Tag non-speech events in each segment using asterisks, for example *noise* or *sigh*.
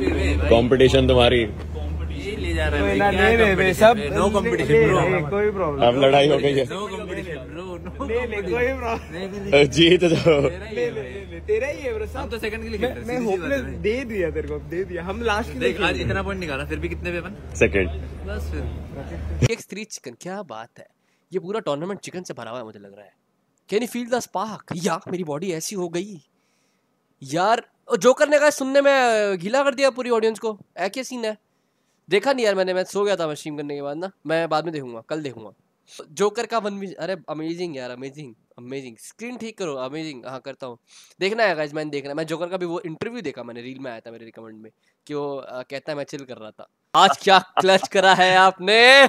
competition तुम्हारी अब लड़ाई हो गई है जी तो जाओ तेरा ही है ब्रो सब तो सेकंड के लिए मैं, मैं दे दिया तेरे को दे दिया हम लास्ट आज इतना पॉइंट निकाला फिर भी कितने पे अपन सेकंड बस फिर एक स्त्री चिकन क्या बात है ये पूरा टूर्नामेंट चिकन से भरा हुआ है मुझे लग रहा है can you feel the spark मेरी बॉडी ऐसी हो गई यार जोकर ने कहा सुनने में गीला कर दिया पूरी ऑडियंस को है क्या सीन है देखा नहीं यार मैंने मैं सो गया था मैं स्ट्रीम करने के बाद ना मैं बाद में देखूंगा कल देखूंगा जोकर का वन भी अरे अमेजिंग यार अमेजिंग अमेजिंग स्क्रीन ठीक करो अमेजिंग हाँ करता हूँ देखना है गाइज मैंने देखना मैं जोकर का भी वो इंटरव्यू देखा मैंने रील में आया था मेरे रिकमेंड में कि वो आ, कहता है मैं चिल कर रहा था आज क्या क्लच *laughs* करा है आपने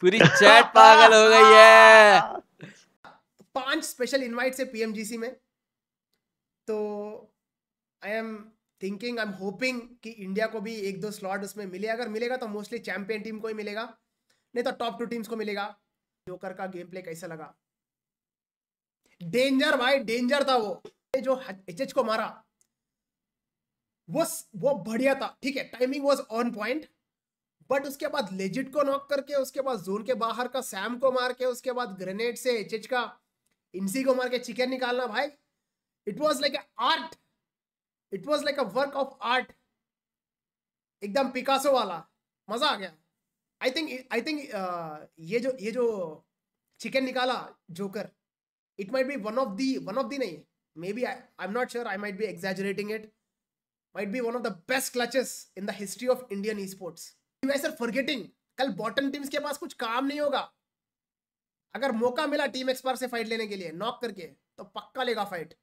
पूरी चैट पागल हो गई है पांच स्पेशल इनवाइट्स है पीएमजीसी में तो I am thinking I am hoping कि इंडिया को भी एक दो स्लॉट उसमें मिले अगर मिलेगा तो मोस्टली चैंपियन टीम को ही मिलेगा नहीं तो टॉप टू टीम्स को मिलेगा जोकर का गेम प्ले कैसा लगा डेंजर भाई डेंजर था वो जो एच एच को मारा वो वो बढ़िया था ठीक है timing was on point but उसके बाद लेजिट को नॉक करके उसके बाद जोन के बाहर का सैम को मार के उसके बाद ग्रेनेड से एच एच का इनसी को मार के चिकन निकालना भाई it was like a art it was like a work of art एकदम पिकासो वाला मजा आ गया आई थिंक आई थिंक ये जो ये जो चिकन निकाला जोकर it might be one of the one of the नहीं maybe I am not sure I might be exaggerating it might be one of the best clutches in the history of Indian esports sir forgetting कल bottom teams के पास कुछ काम नहीं होगा अगर मौका मिला टीम एक्सपायर से फाइट लेने के लिए नॉक करके तो पक्का लेगा फाइट